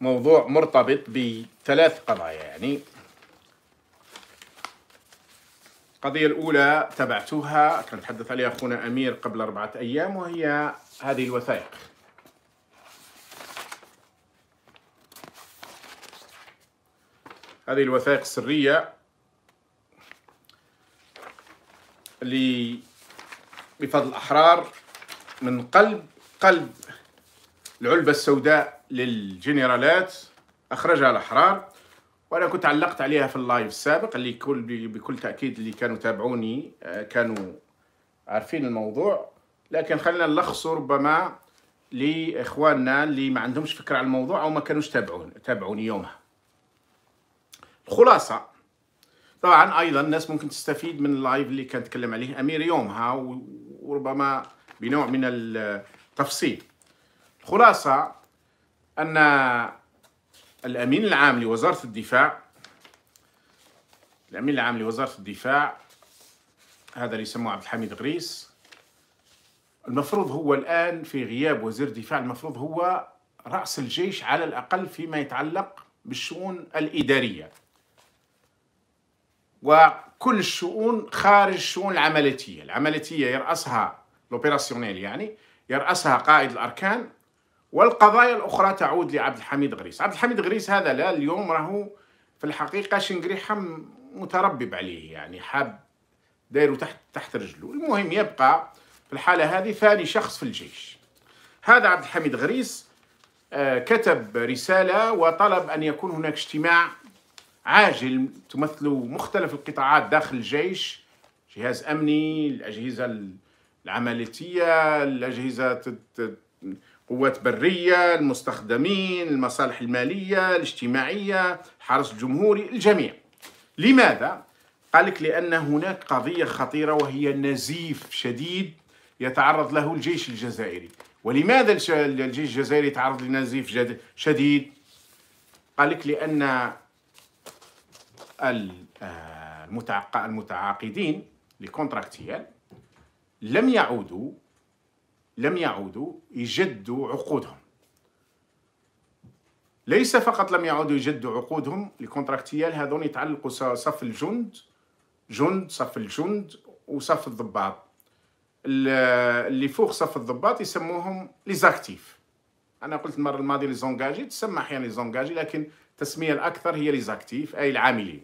موضوع مرتبط بثلاث قضايا يعني القضية الأولى تبعتها كان تحدث عليها أخونا أمير قبل أربعة أيام وهي هذه الوثائق هذه الوثائق السرية بفضل الأحرار من قلب قلب العلبة السوداء للجنرالات أخرجها الأحرار وأنا كنت علقت عليها في اللايف السابق اللي كل بكل تأكيد اللي كانوا تابعوني آه، كانوا عارفين الموضوع لكن خلينا نلخصه ربما لإخواننا اللي ما عندهمش فكرة على الموضوع أو ما كانوش تابعون تابعوني يومها الخلاصة طبعا أيضا الناس ممكن تستفيد من اللايف اللي كان تكلم عليه أمير يومها وربما بنوع من التفصيل خلاصة أن الأمين العام لوزارة الدفاع الأمين العام لوزارة الدفاع هذا اللي يسموه عبد الحميد غريس المفروض هو الآن في غياب وزير الدفاع المفروض هو رأس الجيش على الأقل فيما يتعلق بالشؤون الإدارية وكل الشؤون خارج الشؤون العملية العملية يرأسها لوبيراسيونيل يعني يرأسها قائد الأركان والقضايا الاخرى تعود لعبد الحميد غريس عبد الحميد غريس هذا لا اليوم راهو في الحقيقه شنقريحه متربب عليه يعني حاب دايره تحت تحت رجله المهم يبقى في الحاله هذه ثاني شخص في الجيش هذا عبد الحميد غريس آه، كتب رساله وطلب ان يكون هناك اجتماع عاجل تمثل مختلف القطاعات داخل الجيش جهاز امني الاجهزه العملياتيه الاجهزه قوات برية المستخدمين المصالح المالية الاجتماعية الحرس الجمهوري الجميع لماذا؟ قال لك لأن هناك قضية خطيرة وهي نزيف شديد يتعرض له الجيش الجزائري ولماذا الجيش الجزائري يتعرض لنزيف شديد؟ قال لك لأن آه، المتعاقدين لكونتراكتيال لم يعودوا لم يعودوا يجدوا عقودهم ليس فقط لم يعودوا يجدوا عقودهم الكونتراكتيال هذون يتعلقوا صف الجند جند صف الجند وصف الضباط اللي فوق صف الضباط يسموهم ليزاكتيف انا قلت المره الماضيه لي زونجاجي تسمى احيانا لي زونجاجي لكن التسميه الاكثر هي ليزاكتيف اي العاملين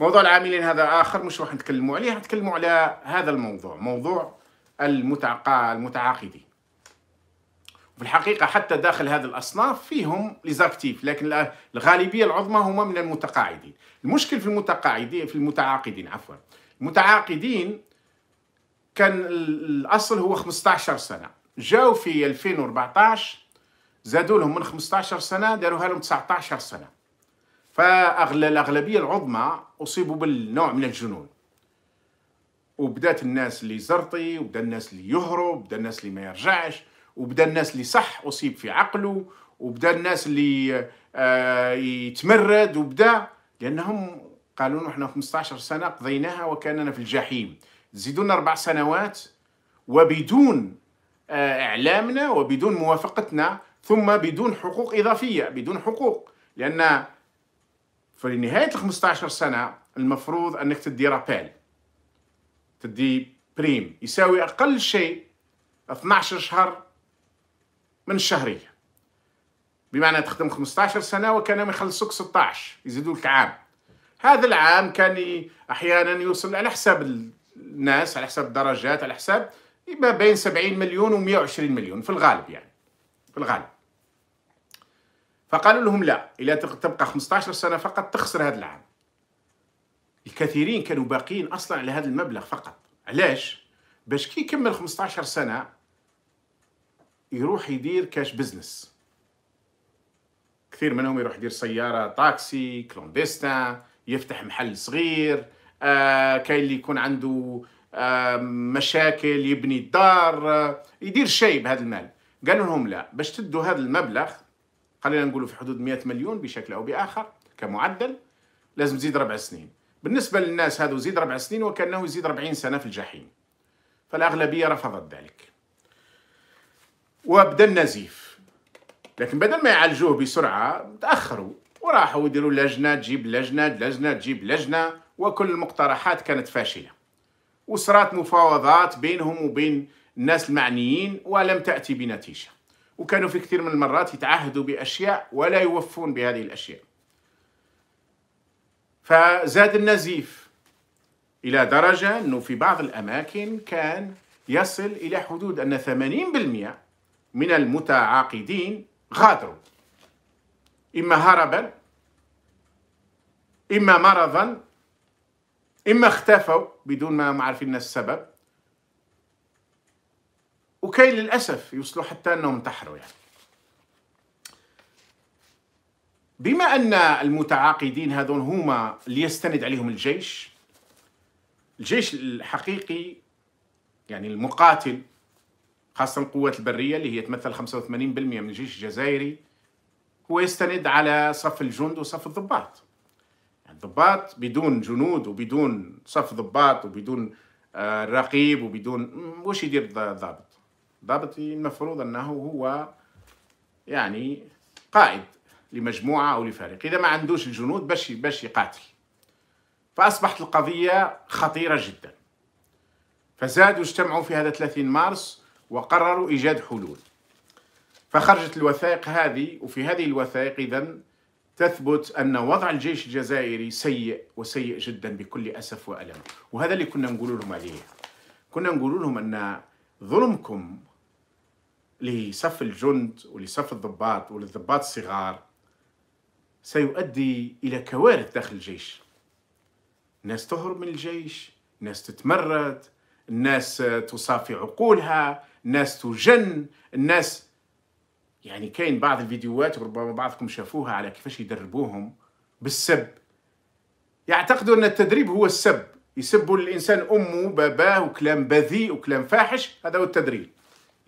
موضوع العاملين هذا اخر مش راح نتكلموا عليه راح نتكلموا على هذا الموضوع موضوع المتعاقدين في الحقيقة حتى داخل هذه الأصناف فيهم ليزاكتيف لكن الغالبية العظمى هما من المتقاعدين المشكل في المتقاعدين في المتعاقدين عفوا المتعاقدين كان الأصل هو 15 سنة جاو في 2014 زادوا لهم من 15 سنة داروها لهم 19 سنة الأغلبية العظمى أصيبوا بالنوع من الجنون وبدات الناس اللي زرطي وبدا الناس اللي يهرب وبدا الناس اللي ما يرجعش وبدا الناس اللي صح اصيب في عقله وبدا الناس اللي آه يتمرد وبدا لانهم قالوا احنا 15 سنه قضيناها وكاننا في الجحيم زيدونا اربع سنوات وبدون آه اعلامنا وبدون موافقتنا ثم بدون حقوق اضافيه بدون حقوق لان في نهايه ال 15 سنه المفروض انك تدي رابيل تدي بريم يساوي أقل شيء 12 شهر من الشهرية بمعنى تخدم 15 سنة وكانوا يخلصوك 16 يزيدوا لك عام هذا العام كان أحيانا يوصل على حساب الناس على حساب الدرجات على حساب ما بين 70 مليون و 120 مليون في الغالب يعني في الغالب فقالوا لهم لا إلا تبقى 15 سنة فقط تخسر هذا العام الكثيرين كانوا باقيين اصلا على هذا المبلغ فقط علاش باش كي يكمل 15 سنه يروح يدير كاش بزنس كثير منهم يروح يدير سياره تاكسي كلونديستان يفتح محل صغير آه كاين اللي يكون عنده آه مشاكل يبني دار آه يدير شيء بهذا المال قالوا لهم لا باش تدوا هذا المبلغ خلينا نقولوا في حدود 100 مليون بشكل او باخر كمعدل لازم تزيد ربع سنين بالنسبة للناس هذا يزيد ربع سنين وكأنه يزيد ربعين سنة في الجحيم فالأغلبية رفضت ذلك وبدا النزيف لكن بدل ما يعالجوه بسرعة تأخروا وراحوا يديروا لجنة تجيب لجنة لجنة تجيب لجنة وكل المقترحات كانت فاشلة وصرات مفاوضات بينهم وبين الناس المعنيين ولم تأتي بنتيجة وكانوا في كثير من المرات يتعهدوا بأشياء ولا يوفون بهذه الأشياء فزاد النزيف إلى درجة أنه في بعض الأماكن كان يصل إلى حدود أن 80% من المتعاقدين غادروا إما هربا إما مرضا إما اختفوا بدون ما معرفين عارفين السبب وكاين للأسف يوصلوا حتى أنهم انتحروا يعني بما أن المتعاقدين هذون هما اللي يستند عليهم الجيش الجيش الحقيقي يعني المقاتل خاصة القوات البرية اللي هي تمثل 85% من الجيش الجزائري هو يستند على صف الجند وصف الضباط يعني الضباط بدون جنود وبدون صف ضباط وبدون آه، رقيب وبدون واش يدير الضابط الضابط المفروض أنه هو يعني قائد لمجموعه او لفريق اذا ما عندوش الجنود باش باش يقاتل فاصبحت القضيه خطيره جدا فزادوا اجتمعوا في هذا 30 مارس وقرروا ايجاد حلول فخرجت الوثائق هذه وفي هذه الوثائق اذا تثبت ان وضع الجيش الجزائري سيء وسيء جدا بكل اسف والم وهذا اللي كنا نقول لهم عليه كنا نقول لهم ان ظلمكم لصف الجند ولصف الضباط وللضباط الصغار سيؤدي إلى كوارث داخل الجيش ناس تهرب من الجيش ناس تتمرد الناس تصافي عقولها ناس تجن الناس يعني كاين بعض الفيديوهات وربما بعضكم شافوها على كيفاش يدربوهم بالسب يعتقدوا ان التدريب هو السب يسبوا الانسان امه باباه وكلام بذيء وكلام فاحش هذا هو التدريب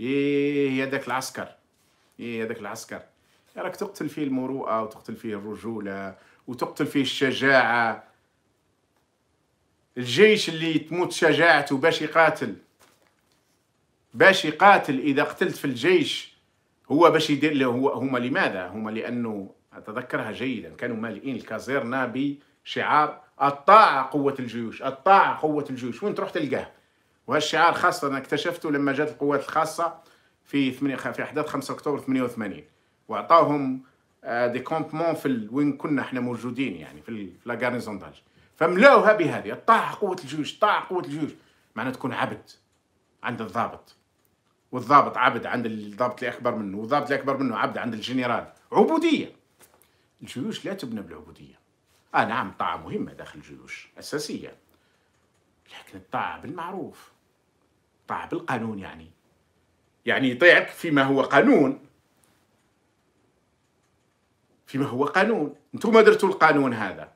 ايه هذاك العسكر ايه هذاك العسكر راك تقتل فيه المروءة وتقتل فيه الرجولة وتقتل فيه الشجاعة الجيش اللي تموت شجاعته باش يقاتل باش يقاتل إذا قتلت في الجيش هو باش يدير له هو هما لماذا هما لأنه أتذكرها جيدا كانوا مالئين الكازيرنا بشعار الطاعة قوة الجيوش الطاعة قوة الجيوش وين تروح تلقاه وهالشعار خاصة أنا اكتشفته لما جات القوات الخاصة في 8 في احداث 5 اكتوبر 88 واعطاهم دي آه، كومبمون في وين كنا احنا موجودين يعني في لا غارنيزون داج فملاوها بهذه طاع قوه الجيوش طاع قوه الجيوش معناها تكون عبد عند الضابط والضابط عبد عند الضابط اللي اكبر منه والضابط اللي اكبر منه عبد عند الجنرال عبوديه الجيوش لا تبنى بالعبوديه اه نعم الطاعه مهمه داخل الجيوش اساسيه لكن الطاعه بالمعروف طاعه بالقانون يعني يعني يطيعك فيما هو قانون فيما هو قانون انتم درتوا القانون هذا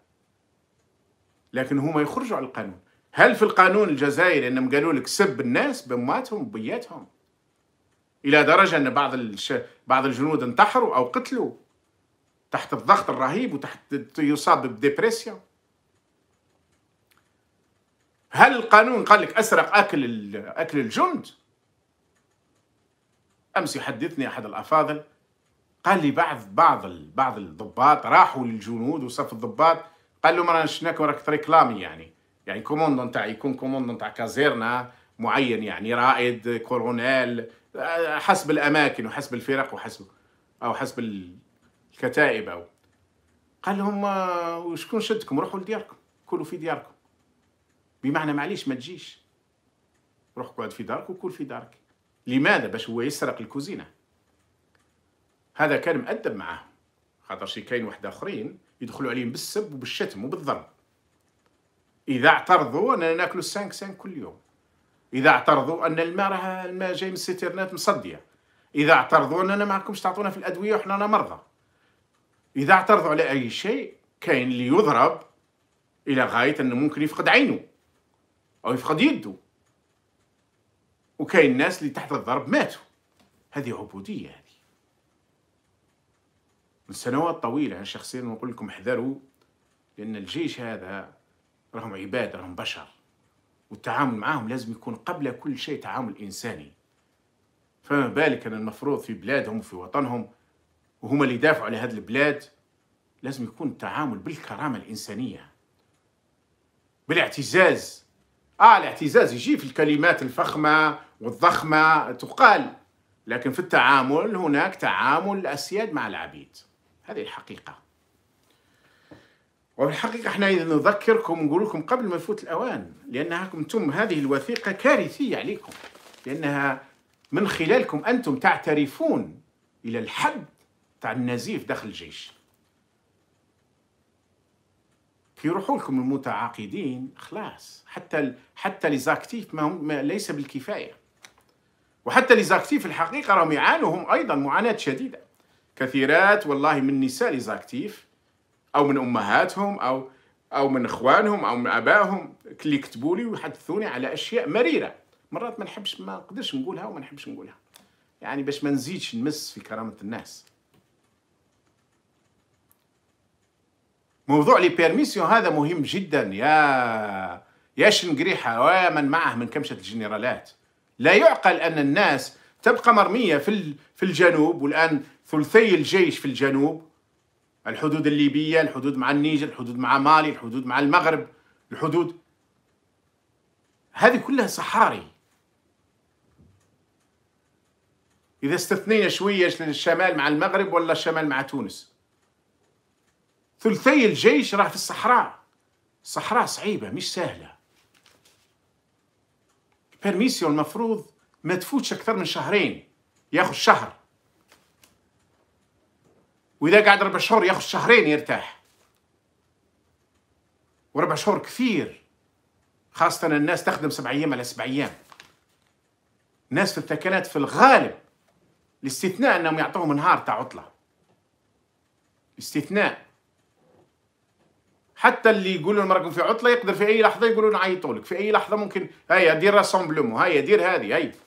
لكن هما يخرجوا على القانون هل في القانون الجزائري انهم قالوا لك سب الناس بمواتهم بياتهم الى درجه ان بعض الش... بعض الجنود انتحروا او قتلوا تحت الضغط الرهيب وتحت يصاب بديبرسيون هل القانون قال لك اسرق اكل اكل الجند امس يحدثني احد الافاضل قال لي بعض بعض بعض الضباط راحوا للجنود وصف الضباط قال لهم رانا شناك راك تريكلامي يعني يعني كوموندون تاع يكون كوموندون تاع كازيرنا معين يعني رائد كورونيل آه، حسب الاماكن وحسب الفرق وحسب او حسب الكتائب او قال لهم آه، وشكون شدكم روحوا لدياركم كلوا في دياركم بمعنى معليش ما تجيش روح اقعد في دارك وكل في دارك لماذا باش هو يسرق الكوزينه هذا كان مأدب معاهم خاطر شي كاين واحد اخرين يدخلوا عليهم بالسب وبالشتم وبالضرب اذا اعترضوا اننا ناكلوا 5 5 كل يوم اذا اعترضوا ان الماء راه الماء جاي من السيترنات مصديه اذا اعترضوا اننا ما راكمش تعطونا في الادويه وحنا مرضى اذا اعترضوا على اي شيء كاين اللي يضرب الى غايه انه ممكن يفقد عينه او يفقد يده وكاين الناس اللي تحت الضرب ماتوا هذه عبوديه من سنوات طويلة شخصيا نقول لكم احذروا لأن الجيش هذا راهم عباد راهم بشر والتعامل معاهم لازم يكون قبل كل شيء تعامل إنساني فما بالك أن المفروض في بلادهم وفي وطنهم وهم اللي يدافعوا على هذه البلاد لازم يكون التعامل بالكرامة الإنسانية بالاعتزاز آه الاعتزاز يجي في الكلمات الفخمة والضخمة تقال لكن في التعامل هناك تعامل الأسياد مع العبيد هذه الحقيقة وفي الحقيقة احنا إذا نذكركم ونقول لكم قبل ما يفوت الأوان لأنكم أنتم هذه الوثيقة كارثية عليكم لأنها من خلالكم أنتم تعترفون إلى الحد تاع النزيف داخل الجيش في لكم المتعاقدين خلاص حتى حتى لي زاكتيف ما هم ما ليس بالكفايه وحتى لي زاكتيف الحقيقه راهم يعانوا هم ايضا معاناه شديده كثيرات والله من نساء ليزاكتيف او من امهاتهم او او من اخوانهم او من ابائهم اللي كتبوا لي ويحدثوني على اشياء مريره مرات ما نحبش ما نقدرش نقولها وما نحبش نقولها يعني باش ما نزيدش نمس في كرامه الناس موضوع لي بيرميسيون هذا مهم جدا يا يا شنقريحه ويا من معه من كمشه الجنرالات لا يعقل ان الناس تبقى مرمية في في الجنوب والآن ثلثي الجيش في الجنوب الحدود الليبية الحدود مع النيجر الحدود مع مالي الحدود مع المغرب الحدود هذه كلها صحاري إذا استثنينا شوية الشمال مع المغرب ولا الشمال مع تونس ثلثي الجيش راه في الصحراء الصحراء صعيبة مش سهلة بيرميسيو المفروض ما تفوتش اكثر من شهرين ياخذ شهر واذا قعد ربع شهور ياخذ شهرين يرتاح وربع شهور كثير خاصة الناس تخدم سبع أيام على سبع أيام الناس في التكالات في الغالب الاستثناء أنهم يعطوهم نهار تاع عطلة استثناء حتى اللي يقولوا لهم في عطلة يقدر في أي لحظة يقولوا نعيطوا لك في أي لحظة ممكن هيا دير راسومبلومو هيا دير هذه هيا